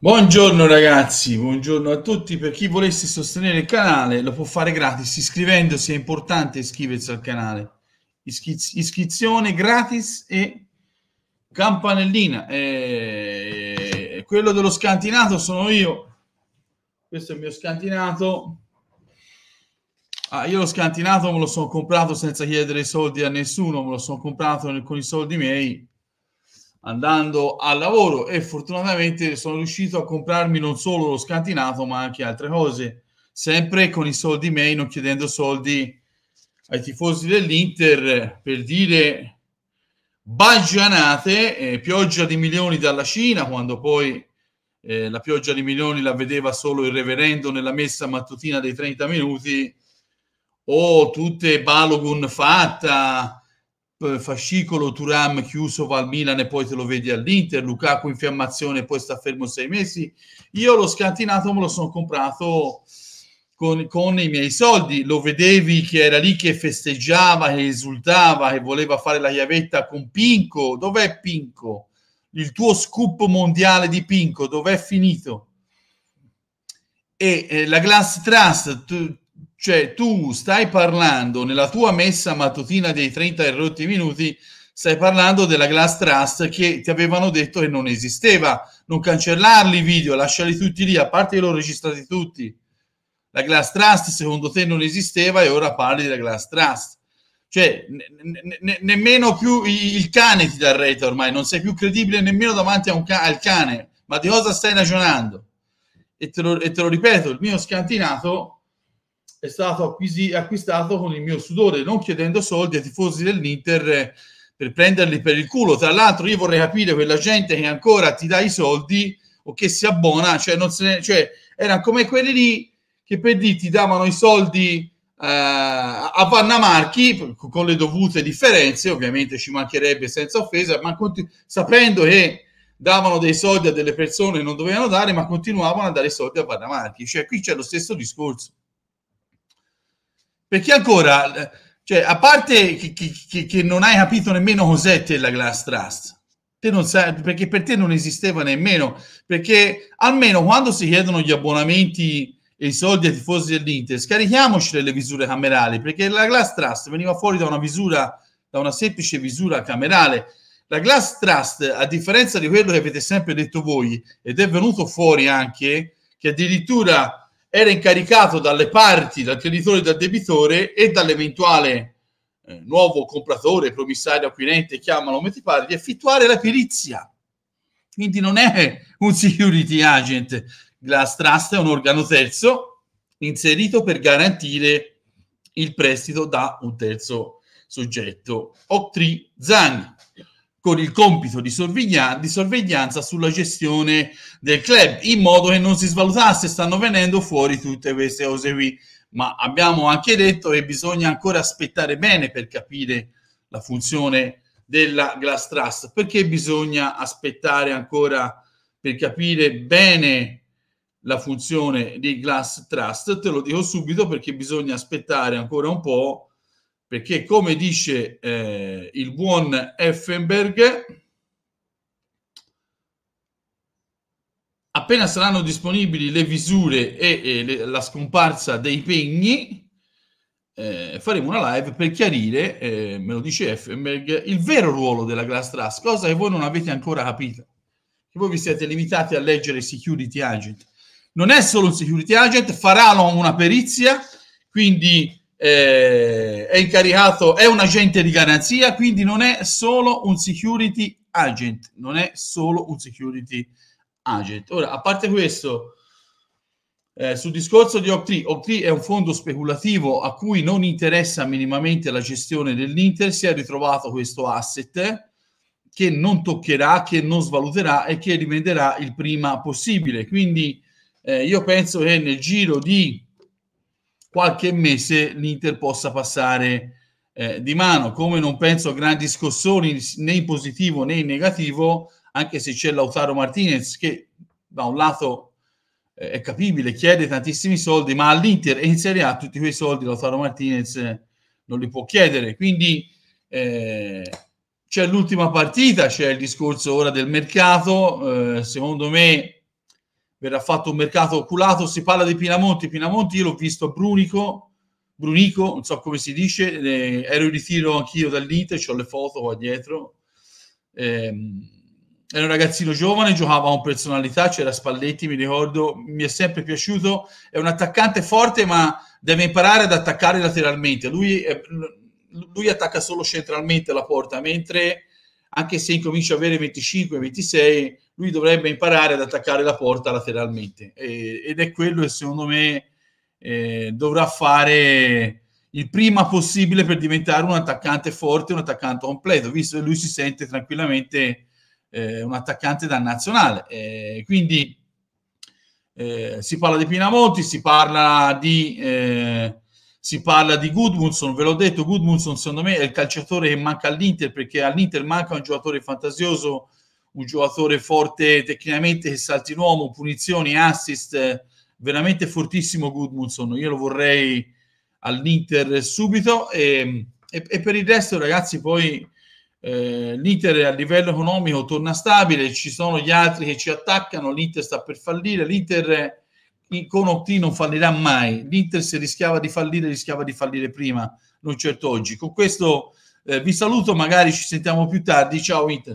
Buongiorno ragazzi, buongiorno a tutti. Per chi volesse sostenere il canale lo può fare gratis iscrivendosi, è importante iscriversi al canale. Ischiz- iscrizione gratis e campanellina. E... Eh, quello dello scantinato sono io. Questo è il mio scantinato. Ah, io lo scantinato me lo sono comprato senza chiedere soldi a nessuno, me lo sono comprato con i soldi miei andando al lavoro e fortunatamente sono riuscito a comprarmi non solo lo scantinato ma anche altre cose, sempre con i soldi miei, non chiedendo soldi ai tifosi dell'Inter per dire baggianate, eh, pioggia di milioni dalla Cina, quando poi eh, la pioggia di milioni la vedeva solo il reverendo nella messa mattutina dei 30 minuti, o tutte balogun fatta, eh, fascicolo Turam chiuso va al Milan e poi te lo vedi all'Inter, Lukaku infiammazione e poi sta fermo sei mesi. Io l'ho scantinato, me lo sono comprato con, con, i miei soldi, lo vedevi che era lì che festeggiava, che esultava, che voleva fare la chiavetta con Pinco. Dov'è Pinco? Il tuo scoop mondiale di Pinco, dov'è finito? E eh, la Glass Trust, tu, cioè tu stai parlando nella tua messa mattutina dei 30 erotti minuti, stai parlando della Glass Trust che ti avevano detto che non esisteva. Non cancellarli i video, lasciali tutti lì, a parte che l'ho registrati tutti. La Glass Trust secondo te non esisteva e ora parli della Glass Trust cioè ne- ne- nemmeno più il cane ti dà rete ormai, non sei più credibile nemmeno davanti ca- al cane, ma di cosa stai ragionando? E te, lo, e te lo ripeto, il mio scantinato è stato acquisi- acquistato con il mio sudore, non chiedendo soldi ai tifosi dell'Inter eh, per prenderli per il culo. Tra l'altro, io vorrei capire quella gente che ancora ti dà i soldi o che si abbona, cioè, non se ne, cioè erano come quelli lì che per dire ti davano i soldi eh, a Vanna Marchi con le dovute differenze, ovviamente ci mancherebbe senza offesa, ma continu- sapendo che davano dei soldi a delle persone che non dovevano dare, ma continuavano a dare i soldi a Vanna Marchi. Cioè, qui c'è lo stesso discorso. Perché ancora, cioè, a parte che, che, che non hai capito nemmeno cos'è te la Glass Trust, te non sai, perché per te non esisteva nemmeno, perché almeno quando si chiedono gli abbonamenti e i soldi ai tifosi dell'Inter, scarichiamoci delle visure camerali, perché la Glass Trust veniva fuori da una visura, da una semplice visura camerale. La Glass Trust, a differenza di quello che avete sempre detto voi, ed è venuto fuori anche, che addirittura era incaricato dalle parti, dal creditore e dal debitore e dall'eventuale eh, nuovo compratore, promissario, acquirente, chiamalo come ti pare, di effettuare la perizia. Quindi non è un security agent, Glass Trust è un organo terzo inserito per garantire il prestito da un terzo soggetto. Octree Zang con il compito di, sorveglia- di, sorveglianza sulla gestione del club, in modo che non si svalutasse, stanno venendo fuori tutte queste cose qui. Ma abbiamo anche detto che bisogna ancora aspettare bene per capire la funzione della Glass Trust, perché bisogna aspettare ancora per capire bene la funzione di Glass Trust, te lo dico subito perché bisogna aspettare ancora un po' perché come dice eh, il buon Effenberg, appena saranno disponibili le visure e, e le, la scomparsa dei pegni, eh, faremo una live per chiarire, eh, me lo dice Effenberg, il vero ruolo della Glass Trust, cosa che voi non avete ancora capito, che voi vi siete limitati a leggere Security Agent. Non è solo un Security Agent, farà una perizia, quindi eh, è incaricato, è un agente di garanzia, quindi non è solo un security agent, non è solo un security agent. Ora, a parte questo, eh, sul discorso di Octree, Octree è un fondo speculativo a cui non interessa minimamente la gestione dell'Inter, si è ritrovato questo asset che non toccherà, che non svaluterà e che rivenderà il prima possibile. Quindi eh, io penso che nel giro di qualche mese l'Inter possa passare eh, di mano, come non penso a grandi scossoni né in positivo né in negativo, anche se c'è Lautaro Martinez che da un lato eh, è capibile, chiede tantissimi soldi, ma all'Inter e in Serie A tutti quei soldi Lautaro Martinez eh, non li può chiedere, quindi eh, c'è l'ultima partita, c'è il discorso ora del mercato, eh, secondo me verrà fatto un mercato oculato. Si parla di Pinamonti. Pinamonti io l'ho visto a Brunico, Brunico, non so come si dice, eh, ero in ritiro anch'io dall'Inter, ho le foto qua dietro. Eh, era un ragazzino giovane, giocava con personalità, c'era Spalletti, mi ricordo, mi è sempre piaciuto. È un attaccante forte, ma deve imparare ad attaccare lateralmente. Lui, è, lui attacca solo centralmente la porta, mentre anche se incomincia ad avere 25-26, lui dovrebbe imparare ad attaccare la porta lateralmente. E, ed è quello che secondo me eh, dovrà fare il prima possibile per diventare un attaccante forte, un attaccante completo, visto che lui si sente tranquillamente eh, un attaccante da nazionale. Eh, quindi eh, si parla di Pinamonti, si parla di eh, si parla di Goodmundson, ve l'ho detto, Goodmundson secondo me è il calciatore che manca all'Inter perché all'Inter manca un giocatore fantasioso, un giocatore forte tecnicamente che salti in uomo, punizioni, assist, veramente fortissimo Goodmundson, io lo vorrei all'Inter subito e, e, e per il resto ragazzi poi eh, l'Inter a livello economico torna stabile, ci sono gli altri che ci attaccano, l'Inter sta per fallire, l'Inter È, con Ocli non fallirà mai. L'Inter se rischiava di fallire, rischiava di fallire prima, non certo oggi. Con questo eh, vi saluto, magari ci sentiamo più tardi. Ciao Inter.